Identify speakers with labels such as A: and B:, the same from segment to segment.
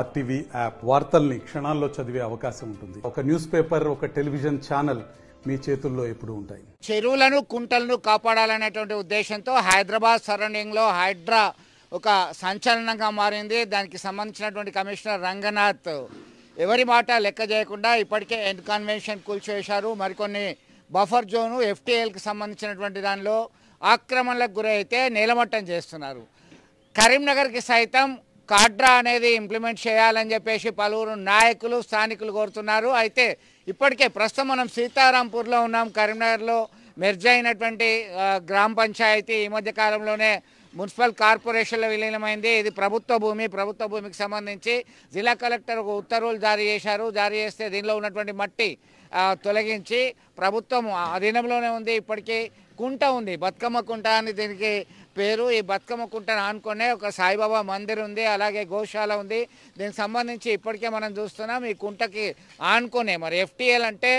A: RTV app వార్తల్ని క్షణాల్లో చదివే అవకాశం ఉంటుంది ఒక న్యూస్ పేపర్ ఒక టెలివిజన్ ఛానల్ మీ చేతుల్లో ఎప్పుడు ఉంటాయి
B: చెరువులను కుంటలను కాపాడాలనేటువంటి ఉద్దేశంతో హైదరాబాద్ సరౌండింగ్ లో హైడ్రా ఒక సంచలనంగా మారింది దానికి సంబంధించినటువంటి కమిషనర్ రంగనాథ్ ఎవరి మాట లెక్క చేయకుండా ఇప్పటికే ఎండ్ కన్వెన్షన్ కూల్చివేశారు మరికొన్ని బఫర్ జోను ఎఫ్టీఎల్కి సంబంధించినటువంటి దానిలో ఆక్రమణలకు గురైతే నేలమట్టం చేస్తున్నారు కరీంనగర్కి సైతం కాడ్రా అనేది ఇంప్లిమెంట్ చేయాలని చెప్పేసి పలువురు నాయకులు స్థానికులు కోరుతున్నారు అయితే ఇప్పటికే ప్రస్తుతం మనం సీతారాంపూర్లో ఉన్నాం కరీంనగర్లో మెర్జ్ అయినటువంటి గ్రామ పంచాయతీ ఈ మధ్య కాలంలోనే మున్సిపల్ కార్పొరేషన్లో విలీనమైంది ఇది ప్రభుత్వ భూమి ప్రభుత్వ భూమికి సంబంధించి జిల్లా కలెక్టర్ ఒక ఉత్తర్వులు జారీ చేశారు జారీ చేస్తే దీనిలో ఉన్నటువంటి మట్టి తొలగించి ప్రభుత్వం అధీనంలోనే ఉంది ఇప్పటికీ కుంట ఉంది బతుకమ్మ కుంట అని దీనికి పేరు ఈ బతుకమ్మ కుంట అనుకునే ఒక సాయిబాబా మందిర్ ఉంది అలాగే గోశాల ఉంది దీనికి సంబంధించి ఇప్పటికే మనం చూస్తున్నాం ఈ కుంటకి ఆనుకునే మరి ఎఫ్టీఎల్ అంటే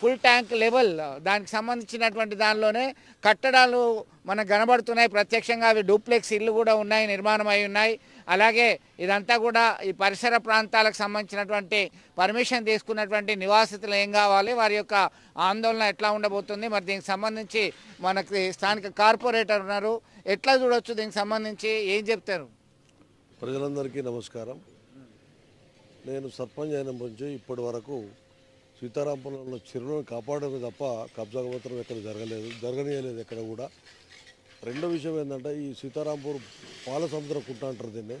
B: ఫుల్ ట్యాంక్ లెవెల్ దానికి సంబంధించినటువంటి దానిలోనే కట్టడాలు మనకు కనబడుతున్నాయి ప్రత్యక్షంగా అవి డూప్లెక్స్ ఇల్లు కూడా ఉన్నాయి నిర్మాణం అయి ఉన్నాయి అలాగే ఇదంతా కూడా ఈ పరిసర ప్రాంతాలకు సంబంధించినటువంటి పర్మిషన్ తీసుకున్నటువంటి నివాసితులు ఏం కావాలి వారి యొక్క ఆందోళన ఎట్లా ఉండబోతుంది మరి దీనికి సంబంధించి మనకి స్థానిక కార్పొరేటర్ ఉన్నారు ఎట్లా చూడొచ్చు దీనికి సంబంధించి ఏం చెప్తారు
A: ప్రజలందరికీ నమస్కారం నేను సర్పంచ్ అయిన నుంచి ఇప్పటి వరకు సీతారాంపురంలో చెరువులను కాపాడడం తప్ప కబ్జా మాత్రం ఎక్కడ జరగలేదు జరగనీయలేదు ఎక్కడ కూడా రెండో విషయం ఏంటంటే ఈ సీతారాంపూర్ పాలసముద్ర కుట్ర అంటారు దీన్ని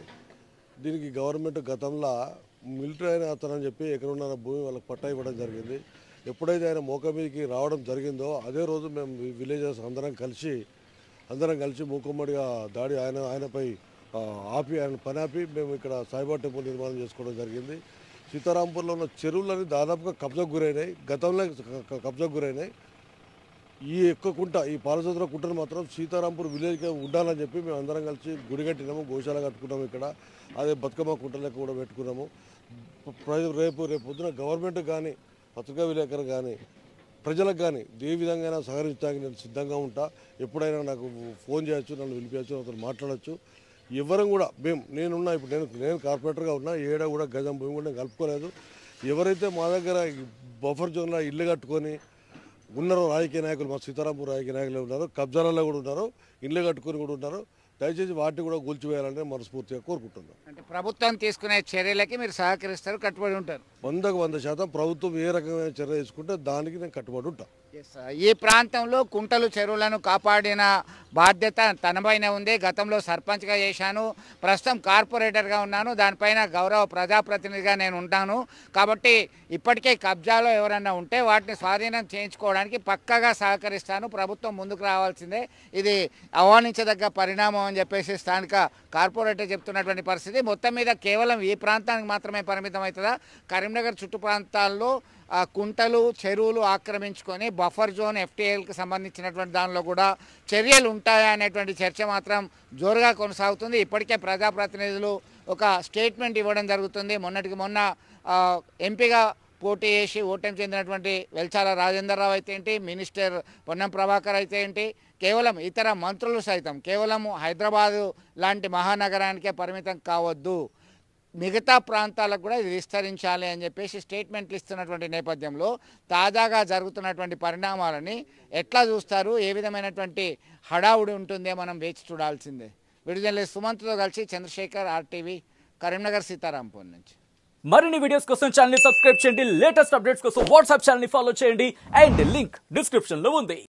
A: దీనికి గవర్నమెంట్ గతంలో మిలిటరీ అయిన అతను అని చెప్పి ఉన్న భూమి వాళ్ళకి పట్టా ఇవ్వడం జరిగింది ఎప్పుడైతే ఆయన మోక మీదకి రావడం జరిగిందో అదే రోజు మేము విలేజెస్ అందరం కలిసి అందరం కలిసి మూకుమ్మడిగా దాడి ఆయన ఆయనపై ఆపి ఆయన పని ఆపి మేము ఇక్కడ సాయిబాబా టెంపుల్ నిర్మాణం చేసుకోవడం జరిగింది సీతారాంపూర్లో ఉన్న చెరువులన్నీ దాదాపుగా కబ్జాకు గురైనాయి గతంలో కబ్జాకు గురైనాయి ఈ ఎక్కువ కుంట ఈ పాలసముద్ర కుంటను మాత్రం సీతారాంపూర్ విలేజ్కి ఉండాలని చెప్పి మేము అందరం కలిసి గుడి కట్టినాము గోశాల కట్టుకున్నాము ఇక్కడ అదే బతుకమ్మ కుంటలకు కూడా పెట్టుకున్నాము రేపు రేపు పొద్దున గవర్నమెంట్ కానీ పత్రికా విలేకరు కానీ ప్రజలకు కానీ ఏ విధంగా సహకరించడానికి నేను సిద్ధంగా ఉంటా ఎప్పుడైనా నాకు ఫోన్ చేయొచ్చు నన్ను వినిపించచ్చు అతను మాట్లాడచ్చు ఎవరం కూడా మేము నేనున్నా ఇప్పుడు నేను నేను కార్పొరేటర్గా ఉన్నా ఏడా కూడా గజం భూమి కూడా కలుపుకోలేదు ఎవరైతే మా దగ్గర బఫర్ జోన్లో ఇల్లు కట్టుకొని ఉన్నారు రాజకీయ నాయకులు మా సీతారాంపూర్ రాజకీయ నాయకులు ఉన్నారు కబ్జాలలో కూడా ఉన్నారు ఇండ్లు కట్టుకుని కూడా ఉన్నారు దయచేసి వాటిని కూడా కూల్చివేయాలని మనస్ఫూర్తిగా కోరుకుంటున్నాం అంటే
B: ప్రభుత్వం తీసుకునే చర్యలకి మీరు సహకరిస్తారు కట్టుబడి ఉంటారు వందకు వంద శాతం ప్రభుత్వం ఏ రకమైన చర్య తీసుకుంటే దానికి నేను కట్టుబడి ఉంటాను ఈ ప్రాంతంలో కుంటలు చెరువులను కాపాడిన బాధ్యత తనపైన ఉంది గతంలో సర్పంచ్గా చేశాను ప్రస్తుతం కార్పొరేటర్గా ఉన్నాను దానిపైన గౌరవ ప్రజాప్రతినిధిగా నేను ఉంటాను కాబట్టి ఇప్పటికే కబ్జాలో ఎవరన్నా ఉంటే వాటిని స్వాధీనం చేయించుకోవడానికి పక్కగా సహకరిస్తాను ప్రభుత్వం ముందుకు రావాల్సిందే ఇది ఆహ్వానించదగ్గ పరిణామం అని చెప్పేసి స్థానిక కార్పొరేటర్ చెప్తున్నటువంటి పరిస్థితి మొత్తం మీద కేవలం ఈ ప్రాంతానికి మాత్రమే పరిమితం అవుతుందా కరీంనగర్ చుట్టు ప్రాంతాల్లో కుంటలు చెరువులు ఆక్రమించుకొని బఫర్ జోన్ ఎఫ్టీఎల్కి సంబంధించినటువంటి దానిలో కూడా చర్యలు ఉంటాయా అనేటువంటి చర్చ మాత్రం జోరుగా కొనసాగుతుంది ఇప్పటికే ప్రజాప్రతినిధులు ఒక స్టేట్మెంట్ ఇవ్వడం జరుగుతుంది మొన్నటికి మొన్న ఎంపీగా పోటీ చేసి ఓటమి చెందినటువంటి వెల్చాల రాజేంద్రరావు అయితే ఏంటి మినిస్టర్ పొన్నం ప్రభాకర్ అయితే ఏంటి కేవలం ఇతర మంత్రులు సైతం కేవలం హైదరాబాదు లాంటి మహానగరానికే పరిమితం కావద్దు మిగతా ప్రాంతాలకు కూడా ఇది విస్తరించాలి అని చెప్పేసి స్టేట్మెంట్లు ఇస్తున్నటువంటి నేపథ్యంలో తాజాగా జరుగుతున్నటువంటి పరిణామాలని ఎట్లా చూస్తారు ఏ విధమైనటువంటి హడావుడి ఉంటుందే మనం వేచి చూడాల్సిందే విడుదల సుమంత్తో కలిసి చంద్రశేఖర్ ఆర్టీవీ కరీంనగర్ సీతారాంపూర్ నుంచి మరిన్ని వీడియోస్ కోసం ఛానల్ సబ్స్క్రైబ్ చేయండి లేటెస్ట్ అప్డేట్స్ కోసం వాట్సాప్ ఛానల్ ఫాలో చేయండి అండ్ లింక్ డిస్క్రిప్షన్లో ఉంది